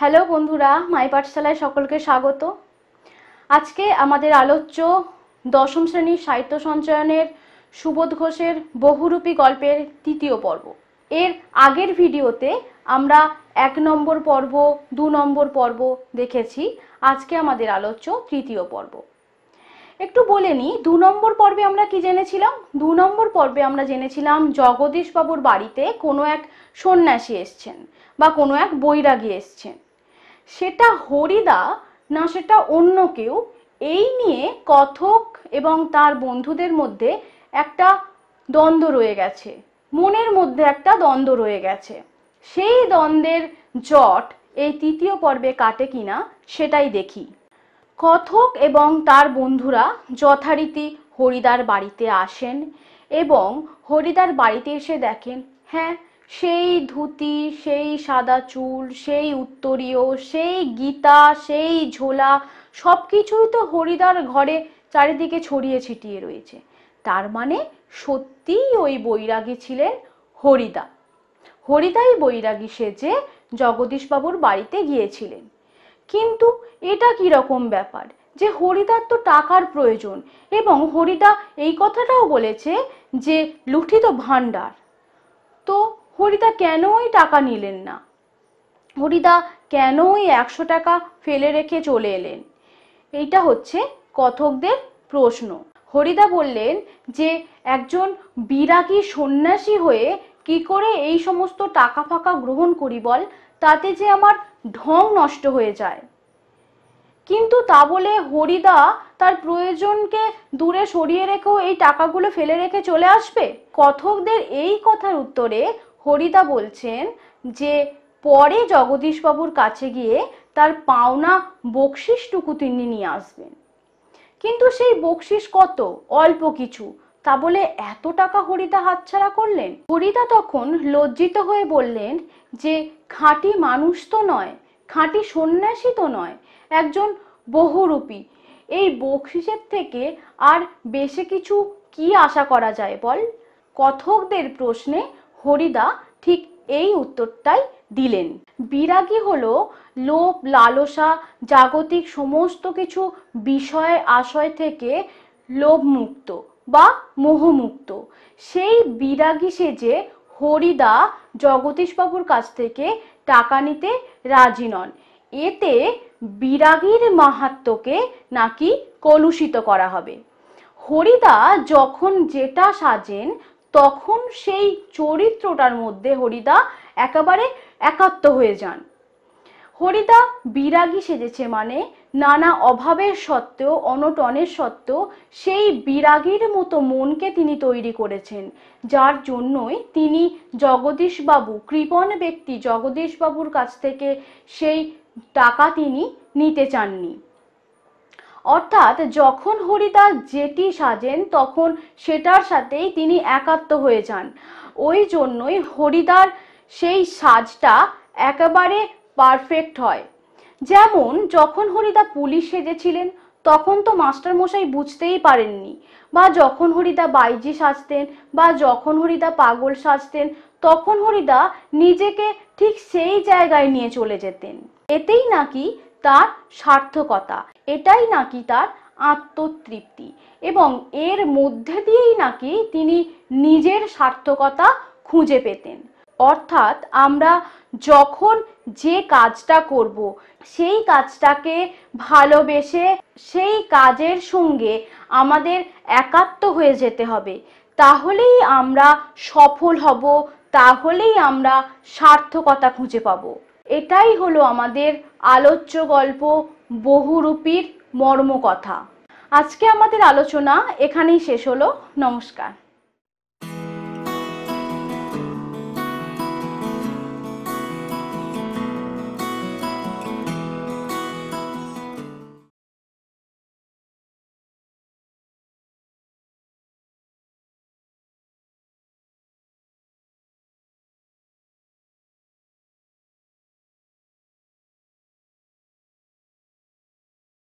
hello বন্ধুরা মাই পাঠশালায় সকলকে স্বাগত আজকে আমাদের আলোচ্য দশম শ্রেণীর সাহিত্য সঞ্চয়নের সুবোধ ঘোষের বহুরূপী গল্পের তৃতীয় পর্ব এর আগের ভিডিওতে আমরা এক নম্বর পর্ব দু নম্বর পর্ব দেখেছি আজকে আমাদের আলোচ্য তৃতীয় পর্ব একটু বলে নিই দু নম্বর পর্বে আমরা কি জেনেছিলাম দু নম্বর পর্বে আমরা জেনেছিলাম জগদীশবাবুর বাড়িতে কোনো এক সন্ন্যাসী এসছেন বা কোনো এক বৈরাগী এসছেন সেটা হরিদা না সেটা অন্য কেউ এই নিয়ে কথক এবং তার বন্ধুদের মধ্যে একটা দ্বন্দ্ব রয়ে গেছে মনের মধ্যে একটা দ্বন্দ্ব রয়ে গেছে সেই দ্বন্দ্বের জট এই তৃতীয় পর্বে কাটে কিনা সেটাই দেখি কথক এবং তার বন্ধুরা যথারীতি হরিদার বাড়িতে আসেন এবং হরিদার বাড়িতে এসে দেখেন হ্যাঁ সেই ধুতি সেই সাদা চুল সেই উত্তরীয় সেই গীতা সেই ঝোলা সব কিছুই তো হরিদার ঘরে চারিদিকে ছড়িয়ে ছিটিয়ে রয়েছে তার মানে সত্যিই ওই বৈরাগী ছিলেন হরিদা হরিদাই বৈরাগী সেজে জগদীশবাবুর বাড়িতে গিয়েছিলেন কিন্তু এটা কি রকম ব্যাপার যে হরিদার তো টাকার প্রয়োজন এবং হরিদা এই কথাটাও বলেছে যে লুঠিত ভাণ্ডার তো হরিদা কেন ওই টাকা নিলেন না হরিদা কেন ওই একশো টাকা ফেলে রেখে চলে এলেন এইটা হচ্ছে কথকদের প্রশ্ন হরিদা বললেন যে একজন বিরাগী সন্ন্যাসী হয়ে কি করে এই সমস্ত টাকা ফাঁকা গ্রহণ করি বল তাতে যে আমার ঢং নষ্ট হয়ে যায় কিন্তু তা বলে হরিদা তার প্রয়োজনকে দূরে সরিয়ে রেখেও এই টাকাগুলো ফেলে রেখে চলে আসবে কথকদের এই কথার উত্তরে হরিদা বলছেন যে পরে জগদীশবাবুর কাছে গিয়ে তার পাওনা বকশিসটুকু তিনি নিয়ে আসবেন কিন্তু সেই বকশিস কত অল্প কিছু তা বলে এত টাকা হরিদা হাতছাড়া করলেন হরিদা তখন লজ্জিত হয়ে বললেন যে খাঁটি মানুষ তো নয় খাঁটি সন্ন্যাসী তো নয় একজন বহুরূপী এই বকশিসের থেকে আর বেশি কিছু কি আশা করা যায় বল কথকদের প্রশ্নে হরিদা ঠিক এই উত্তরটাই দিলেন বিরাগী হলো লোভ লালসা জাগতিক সমস্ত কিছু বিষয় আশয় থেকে লোভমুক্ত বা মোহমুক্ত সেই বিরাগী সেজে হরিদা জগদীশবাবুর কাছ থেকে টাকা নিতে রাজি নন এতে বিরাগীর মাহাত্মকে নাকি কলুষিত করা হবে হরিদা যখন যেটা সাজেন তখন সেই চরিত্রটার মধ্যে হরিদা একেবারে একাত্ম হয়ে যান হরিদা বিরাগী সেজেছে মানে নানা অভাবের সত্ত্বেও অনটনের সত্ত্বেও সেই বিরাগীর মতো মনকে তিনি তৈরি করেছেন যার জন্যই তিনি জগদীশবাবু কৃপণ ব্যক্তি জগদীশবাবুর কাছ থেকে সেই টাকা তিনি নিতে চাননি অর্থাৎ যখন হরিদাস যেটি সাজেন তখন সেটার সাথেই তিনি একাত্ম হয়ে যান ওই জন্যই হরিদার সেই সাজটা একেবারে পারফেক্ট হয় যেমন যখন হরিদা পুলিশ সেজেছিলেন তখন তো মাস্টারমশাই বুঝতেই পারেননি বা যখন হরিদা বাইজি সাজতেন বা যখন হরিদা পাগল সাজতেন তখন হরিদা নিজেকে ঠিক সেই জায়গায় নিয়ে চলে যেতেন এতেই নাকি তার সার্থকতা এটাই নাকি তার আত্মতৃপ্তি এবং এর মধ্যে দিয়েই নাকি তিনি নিজের সার্থকতা খুঁজে পেতেন অর্থাৎ আমরা যখন যে কাজটা করব সেই কাজটাকে ভালোবেসে সেই কাজের সঙ্গে আমাদের একাত্ম হয়ে যেতে হবে তাহলেই আমরা সফল হব তাহলেই আমরা সার্থকতা খুঁজে পাব এটাই হলো আমাদের আলোচ্য গল্প বহুরূপীর মর্মকথা আজকে আমাদের আলোচনা এখানেই শেষ হলো নমস্কার